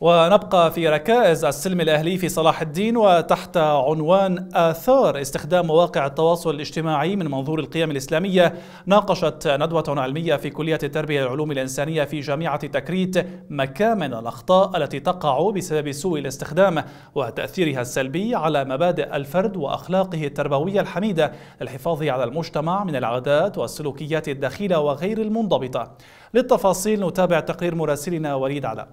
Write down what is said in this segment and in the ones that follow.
ونبقى في ركائز السلم الأهلي في صلاح الدين وتحت عنوان آثار استخدام مواقع التواصل الاجتماعي من منظور القيم الإسلامية ناقشت ندوة علمية في كلية التربية العلوم الإنسانية في جامعة تكريت مكامن الأخطاء التي تقع بسبب سوء الاستخدام وتأثيرها السلبي على مبادئ الفرد وأخلاقه التربوية الحميدة للحفاظ على المجتمع من العادات والسلوكيات الدخيلة وغير المنضبطة للتفاصيل نتابع تقرير مراسلنا وليد علاء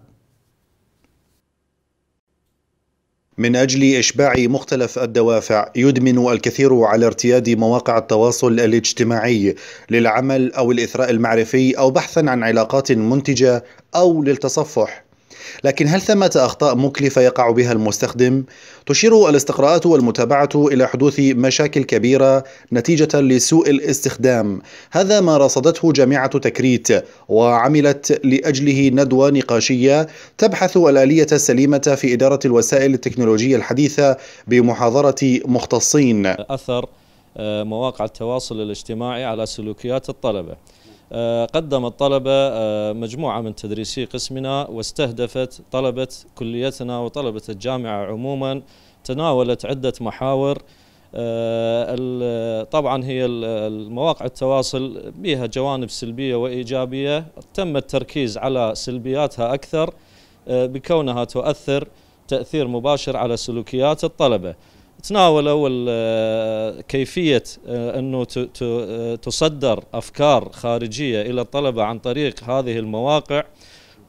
من أجل إشباع مختلف الدوافع يدمن الكثير على ارتياد مواقع التواصل الاجتماعي للعمل أو الإثراء المعرفي أو بحثا عن علاقات منتجة أو للتصفح لكن هل ثمة أخطاء مكلفة يقع بها المستخدم؟ تشير الاستقراءات والمتابعة إلى حدوث مشاكل كبيرة نتيجة لسوء الاستخدام هذا ما رصدته جامعة تكريت وعملت لأجله ندوة نقاشية تبحث الآلية السليمة في إدارة الوسائل التكنولوجية الحديثة بمحاضرة مختصين أثر آه، مواقع التواصل الاجتماعي على سلوكيات الطلبة آه، قدم الطلبة آه، مجموعة من تدريسي قسمنا واستهدفت طلبة كليتنا وطلبة الجامعة عموما تناولت عدة محاور آه، طبعا هي المواقع التواصل بها جوانب سلبية وإيجابية تم التركيز على سلبياتها أكثر بكونها تؤثر تأثير مباشر على سلوكيات الطلبة تناول اول uh, كيفيه uh, انه uh, تصدر افكار خارجيه الى الطلبه عن طريق هذه المواقع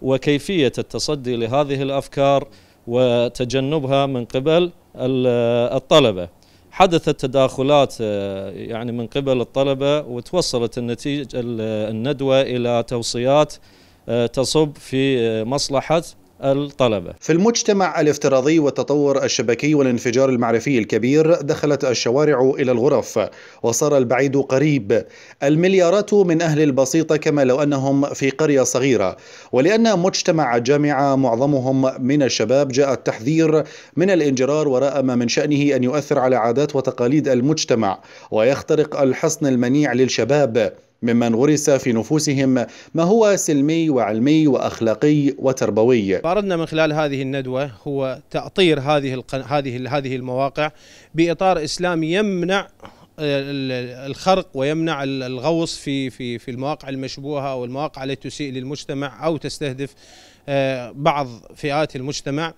وكيفيه التصدي لهذه الافكار وتجنبها من قبل الطلبه. حدثت تداخلات يعني من قبل الطلبه وتوصلت النتيجه الندوه الى توصيات تصب في مصلحه الطلبة في المجتمع الافتراضي والتطور الشبكي والانفجار المعرفي الكبير دخلت الشوارع إلى الغرف وصار البعيد قريب المليارات من أهل البسيطة كما لو أنهم في قرية صغيرة ولأن مجتمع الجامعة معظمهم من الشباب جاء التحذير من الانجرار وراء ما من شأنه أن يؤثر على عادات وتقاليد المجتمع ويخترق الحصن المنيع للشباب ممن غرس في نفوسهم ما هو سلمي وعلمي واخلاقي وتربوي. غرضنا من خلال هذه الندوه هو تأطير هذه هذه هذه المواقع باطار اسلامي يمنع الخرق ويمنع الغوص في في في المواقع المشبوهه او المواقع التي تسيء للمجتمع او تستهدف آه، بعض فئات المجتمع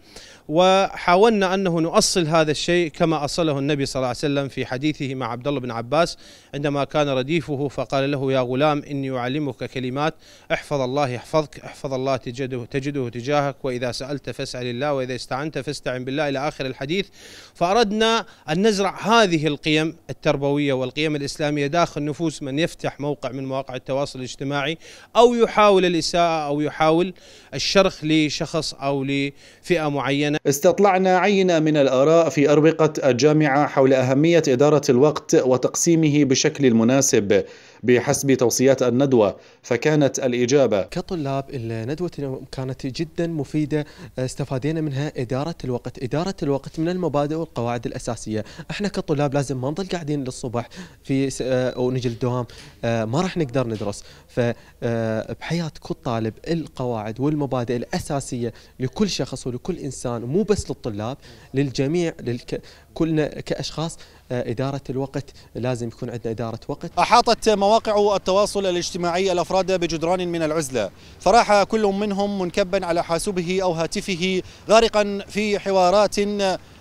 وحاولنا انه نؤصل هذا الشيء كما اصله النبي صلى الله عليه وسلم في حديثه مع عبد الله بن عباس عندما كان رديفه فقال له يا غلام اني اعلمك كلمات احفظ الله يحفظك احفظ الله تجده تجده تجاهك واذا سالت فاسال الله واذا استعنت فاستعن بالله الى اخر الحديث فاردنا ان نزرع هذه القيم التربويه التربوية والقيم الإسلامية داخل نفوس من يفتح موقع من مواقع التواصل الاجتماعي أو يحاول الإساءة أو يحاول الشرخ لشخص أو لفئة معينة استطلعنا عينة من الآراء في أروقة الجامعة حول أهمية إدارة الوقت وتقسيمه بشكل المناسب بحسب توصيات الندوة فكانت الإجابة كطلاب الندوة كانت جدا مفيدة استفادينا منها إدارة الوقت إدارة الوقت من المبادئ والقواعد الأساسية احنا كطلاب لازم ما نظل قاعدين الصبح في آه، ونجي للدوام آه، ما راح نقدر ندرس فبحياه آه، كل طالب القواعد والمبادئ الاساسيه لكل شخص ولكل انسان مو بس للطلاب للجميع للك كلنا كاشخاص إدارة الوقت لازم يكون عندنا إدارة وقت أحاطت مواقع التواصل الاجتماعي الأفراد بجدران من العزلة فراح كل منهم منكبا على حاسوبه أو هاتفه غارقا في حوارات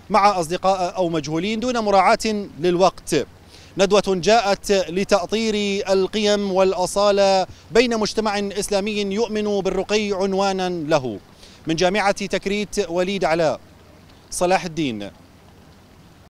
مع أصدقاء أو مجهولين دون مراعاة للوقت ندوة جاءت لتأطير القيم والأصالة بين مجتمع إسلامي يؤمن بالرقي عنوانا له من جامعة تكريت وليد علاء صلاح الدين